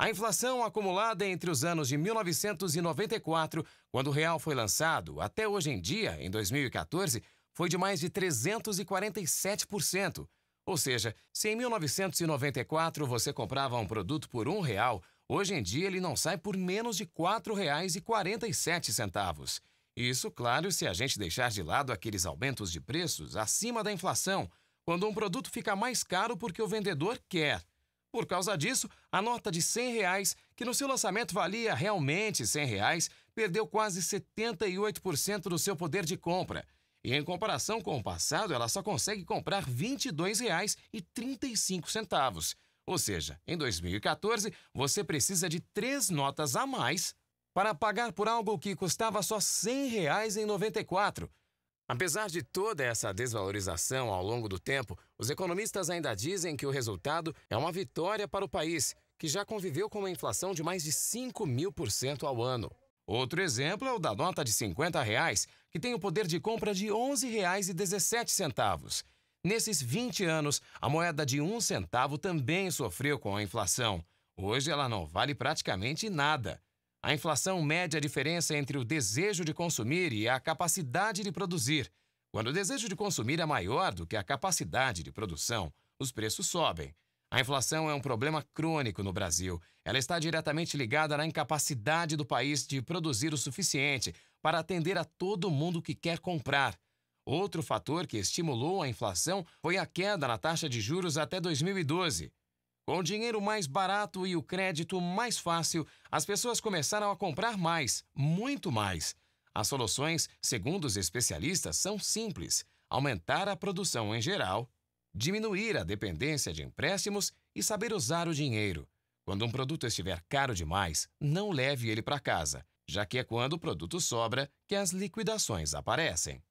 A inflação acumulada entre os anos de 1994, quando o real foi lançado, até hoje em dia, em 2014, foi de mais de 347%. Ou seja, se em 1994 você comprava um produto por um real, hoje em dia ele não sai por menos de R$ centavos. Isso, claro, se a gente deixar de lado aqueles aumentos de preços acima da inflação, quando um produto fica mais caro porque o vendedor quer. Por causa disso, a nota de R$ 100, reais, que no seu lançamento valia realmente R$ 100, reais, perdeu quase 78% do seu poder de compra. E em comparação com o passado, ela só consegue comprar R$ 22,35. Ou seja, em 2014, você precisa de três notas a mais para pagar por algo que custava só R$ 94. Apesar de toda essa desvalorização ao longo do tempo, os economistas ainda dizem que o resultado é uma vitória para o país, que já conviveu com uma inflação de mais de 5 mil por cento ao ano. Outro exemplo é o da nota de 50 reais, que tem o poder de compra de R$ 11,17. Nesses 20 anos, a moeda de um centavo também sofreu com a inflação. Hoje ela não vale praticamente nada. A inflação mede a diferença entre o desejo de consumir e a capacidade de produzir. Quando o desejo de consumir é maior do que a capacidade de produção, os preços sobem. A inflação é um problema crônico no Brasil. Ela está diretamente ligada à incapacidade do país de produzir o suficiente para atender a todo mundo que quer comprar. Outro fator que estimulou a inflação foi a queda na taxa de juros até 2012. Com o dinheiro mais barato e o crédito mais fácil, as pessoas começaram a comprar mais, muito mais. As soluções, segundo os especialistas, são simples: aumentar a produção em geral, diminuir a dependência de empréstimos e saber usar o dinheiro. Quando um produto estiver caro demais, não leve ele para casa, já que é quando o produto sobra que as liquidações aparecem.